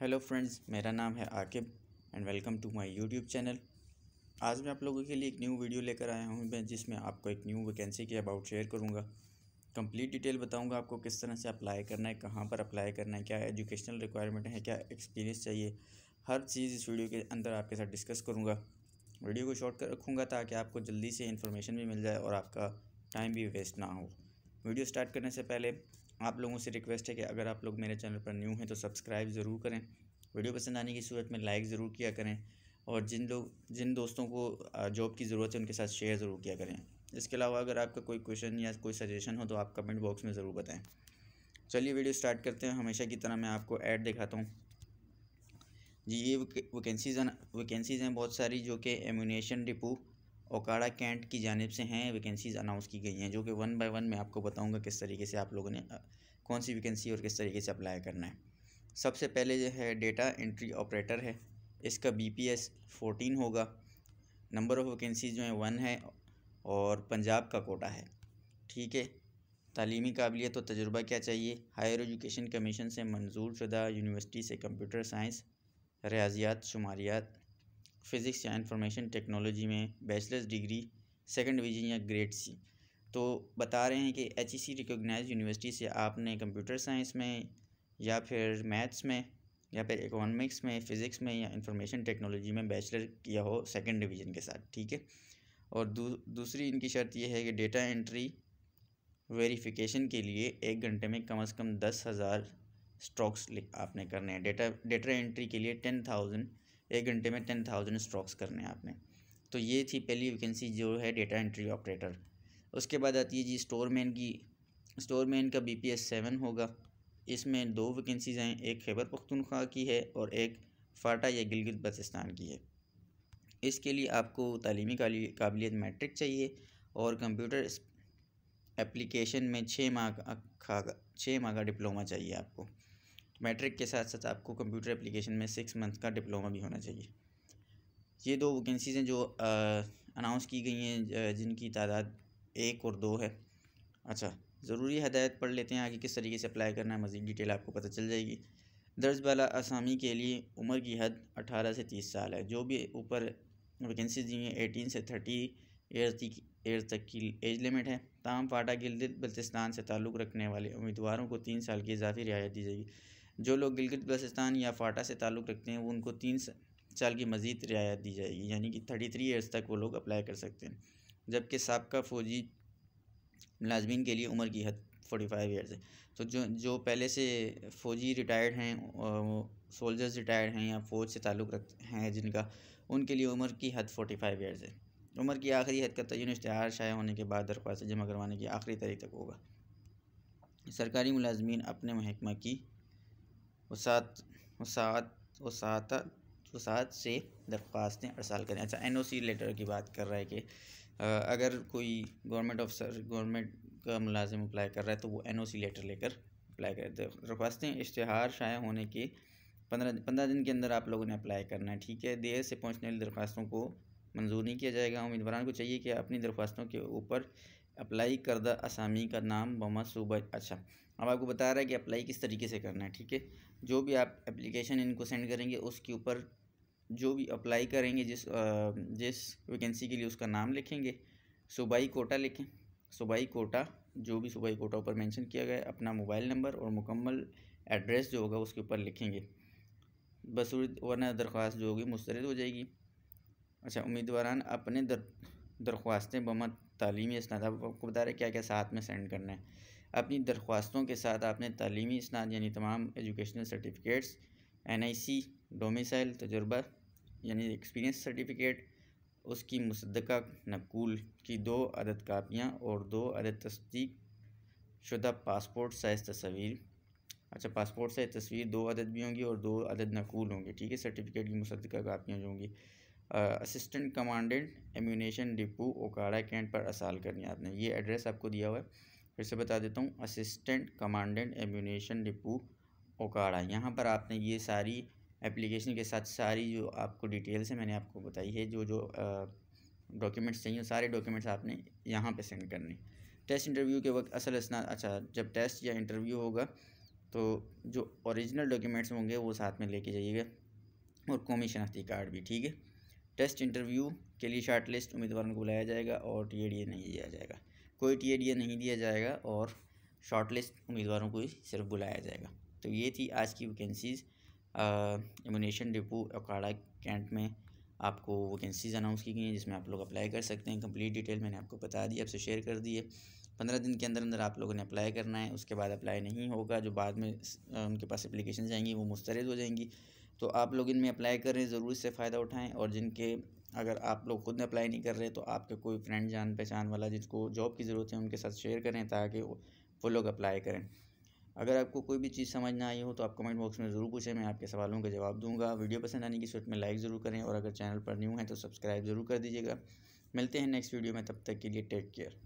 hello friends मेरा नाम है Aqib and welcome to my YouTube channel आज मैं आप लोगों के लिए एक न्यू वीडियो लेकर आया हूँ मैं जिसमें आपको एक न्यू वैकेंसी के अबाउट शेयर करूँगा कंप्लीट डिटेल बताऊँगा आपको किस तरह से अप्लाई करना है कहाँ पर अप्लाई करना है क्या एजुकेशनल रिक्वायरमेंट है क्या एक्सपीरियंस चाहिए हर चीज़ इस वीडियो के अंदर आपके साथ डिस्कस करूँगा वीडियो को शॉर्ट कर रखूँगा ताकि आपको जल्दी से इन्फॉर्मेशन भी मिल जाए और आपका टाइम भी वेस्ट ना हो वीडियो स्टार्ट करने से पहले आप लोगों से रिक्वेस्ट है कि अगर आप लोग मेरे चैनल पर न्यू हैं तो सब्सक्राइब ज़रूर करें वीडियो पसंद आने की सूरत में लाइक ज़रूर किया करें और जिन लोग जिन दोस्तों को जॉब की ज़रूरत है उनके साथ शेयर ज़रूर किया करें इसके अलावा अगर आपका कोई क्वेश्चन या कोई सजेशन हो तो आप कमेंट बॉक्स में ज़रूर बताएं चलिए वीडियो स्टार्ट करते हैं हमेशा की तरह मैं आपको ऐड दिखाता हूँ जी ये वैकेंसीज वैकेंसीज़ हैं बहुत सारी जो कि एम्यूनेशन डिपो ओकाड़ा कैंट की जानब से हैं वैकेंसीज़ अनाउंस की गई हैं जो कि वन बाय वन मैं आपको बताऊंगा किस तरीके से आप लोगों ने कौन सी वैकेंसी और किस तरीके से अप्लाई करना है सबसे पहले जो है डेटा एंट्री ऑपरेटर है इसका बी पी एस फोटीन होगा नंबर ऑफ़ वैकेंसीज जो है वन है और पंजाब का कोटा है ठीक है तलीमी काबिलियत और तजुर्बा क्या चाहिए हायर एजुकेशन कमीशन से मंजूर शुदा यूनिवर्सिटी से कंप्यूटर साइंस रियाजियात शुमारियात फ़िज़िक्स या इंफॉर्मेशन टेक्नोलॉजी में बैचलर्स डिग्री सेकंड डिवीजन या ग्रेड सी तो बता रहे हैं कि H E C recognise university से आपने कंप्यूटर साइंस में या फिर मैथ्स में या फिर इकोनॉमिक्स में फ़िज़िक्स में या इंफॉर्मेशन टेक्नोलॉजी में बैचलर किया हो सेकंड डिवीज़न के साथ ठीक है और दू, दूसरी इनकी शर्त यह है कि डेटा एंट्री वेरिफिकेशन के लिए एक घंटे में कम से कम दस हज़ार स्ट्रोक्स आपने करने हैं डेटा डेटा एंट्री के लिए टेन थाउजेंड एक घंटे में टेन थाउजेंड स्ट्रोक्स करने हैं आपने तो ये थी पहली वैकेंसी जो है डेटा एंट्री ऑपरेटर उसके बाद आती है जी स्टोर मैन की स्टोर मैन का बी पी एस सेवन होगा इसमें दो वैकेंसीज़ हैं एक खैबर पख्तनख्वा की है और एक फाटा या गिलगित बल्तिस्तान की है इसके लिए आपको तलीमी काबिलियत मैट्रिक चाहिए और कंप्यूटर एप्लीकेशन में छः माह का छः माह का डिप्लोमा चाहिए आपको मैट्रिक के साथ साथ आपको कंप्यूटर एप्लीकेशन में सिक्स मंथ का डिप्लोमा भी होना चाहिए ये दो वैकेंसीज़ हैं जो अनाउंस की गई हैं जिनकी तादाद एक और दो है अच्छा ज़रूरी हदायत पढ़ लेते हैं आगे किस तरीके से अप्लाई करना है मज़ीद डिटेल आपको पता चल जाएगी दर्ज बाला आसामी के लिए उम्र की हद 18 से 30 साल है जो भी ऊपर वैकेंसी दी हैं एटीन से थर्टी एयर तक एयर तक की एज लिमिट है तमाम फाटा गिलदित बल्तिस्तान से ताल्लुक़ रखने वाले उम्मीदवारों को तीन साल की इजाफी रियायत दी जाएगी जो लोग गिलगित बलोचिस्तान या फाटा से ताल्लुक़ रखते हैं उनको तीन साल की मज़ीद रियायत दी जाएगी यानी कि थर्टी थ्री ईयर्स तक वो लोग अप्लाई कर सकते हैं जबकि सबका फ़ौजी मुलाजमीन के लिए उम्र की हद फोर्टी फाइव ईयर्स है तो जो जो पहले से फ़ौजी रिटायर्ड हैं सोल्जर्स रिटायर्ड हैं या फ़ौज से ताल्लुक़ रख हैं जिनका उनके लिए उम्र की हद फोर्टी फाइव ईयर्स है उम्र की आखिरी हद का तयन इश्तहार शाया होने के बाद दरख्वास्त जमा करवाने की आखिरी तारीख तक होगा सरकारी मुलाजमी अपने महकमा की वसात वसात वसात वसात से दरख्वास्तें अरसाल करें अच्छा एन ओ सी लेटर की बात कर रहा है कि अगर कोई गवर्नमेंट ऑफिसर गवर्नमेंट का मुलाजिम अप्लाई कर रहा है तो वो एन ओ सी लेटर लेकर अप्लाई करें तो दरख्वास्तें इश्तहार शाया होने के पंद्रह पंद्रह दिन के अंदर आप लोगों ने अप्लाई करना है ठीक है देर से पहुँचने वाली दरख्वास्तों को मंजूर नहीं किया जाएगा उम्मीदवार को चाहिए कि अपनी दरख्वास्तों के ऊपर अप्लाई करदा असामी का नाम बमा सूबा अच्छा अब आपको बता रहा है कि अप्लाई किस तरीके से करना है ठीक है जो भी आप एप्लीकेशन इनको सेंड करेंगे उसके ऊपर जो भी अप्लाई करेंगे जिस जिस वैकेंसी के लिए उसका नाम लिखेंगे सूबाई कोटा लिखें सूबाई कोटा जो भी सूबाई कोटा ऊपर मेंशन किया गया है अपना मोबाइल नंबर और मुकम्मल एड्रेस जो होगा उसके ऊपर लिखेंगे बस वरना दरख्वास्त जो होगी मुस्तरद हो जाएगी अच्छा उम्मीदवार अपने दर दरख्वास्तें बमत तलीमी इसनाद आपको बता रहे क्या क्या साथ में सेंड करना है अपनी दरख्वास्तों के साथ आपने तलीमी इसनाद यानी तमाम educational certificates N I C domicile तजुर्बा यानी एक्सपीरियंस सर्टिफिकेट उसकी मुसदका नकूल की दो अदद कापियाँ और दो अदद तस्दीक शुदा पासपोर्ट साइज़ तस्वीर अच्छा पासपोर्ट साइज़ तस्वीर दो अदद भी होंगी और दो अदद नकूल होंगे ठीक है सर्टिफिकेट की मुसदा कापियाँ जो होंगी assistant commandant ammunition depot Okara cantt पर असाल करनी है आपने ये एड्रेस आपको दिया हुआ है फिर से बता देता हूँ assistant commandant ammunition depot Okara यहाँ पर आपने ये सारी एप्लीकेशन के साथ सारी जो आपको डिटेल्स है मैंने आपको बताई है जो जो डॉक्यूमेंट्स चाहिए सारे डॉक्यूमेंट्स आपने यहाँ पे सेंड करने टेस्ट इंटरव्यू के वक्त असल असना अच्छा जब टेस्ट या इंटरव्यू होगा तो जो ओरिजिनल डॉक्यूमेंट्स होंगे वो साथ में लेके जाइएगा और कौमी शनाख्ती कार्ड भी ठीक है टेस्ट इंटरव्यू के लिए शार्ट लिस्ट उम्मीदवारों को बुलाया जाएगा और टी नहीं दिया जाएगा कोई टी नहीं दिया जाएगा और शॉर्ट लिस्ट उम्मीदवारों को ही सिर्फ बुलाया जाएगा तो ये थी आज की vacancies ammunition depot Okara cantt में आपको वैकेंसीज़ अनाउंस की गई हैं जिसमें आप लोग अप्लाई कर सकते हैं कंप्लीट डिटेल मैंने आपको बता दी आपसे शेयर कर दिए पंद्रह दिन के अंदर अंदर आप लोगों ने अप्लाई करना है उसके बाद अप्लाई नहीं होगा जो बाद में उनके पास अप्लीकेशन जाएंगी वो मुस्तरद हो जाएंगी तो आप लोग इनमें अप्लाई करें ज़रूर इससे फ़ायदा उठाएं और जिनके अगर आप लोग खुद अप्लाई नहीं कर रहे तो आपके कोई फ्रेंड जान पहचान वाला जिसको जॉब की ज़रूरत है उनके साथ शेयर करें ताकि वो लोग अप्लाई करें अगर आपको कोई भी चीज़ समझ ना आई हो तो आप कमेंट बॉक्स में ज़रूर पूछें मैं आपके सवालों का जवाब दूंगा वीडियो पसंद आने की सूरत में लाइक ज़रूर करें और अगर चैनल पर न्यू है तो सब्सक्राइब ज़रूर कर दीजिएगा मिलते हैं नेक्स्ट वीडियो में तब तक के लिए टेक केयर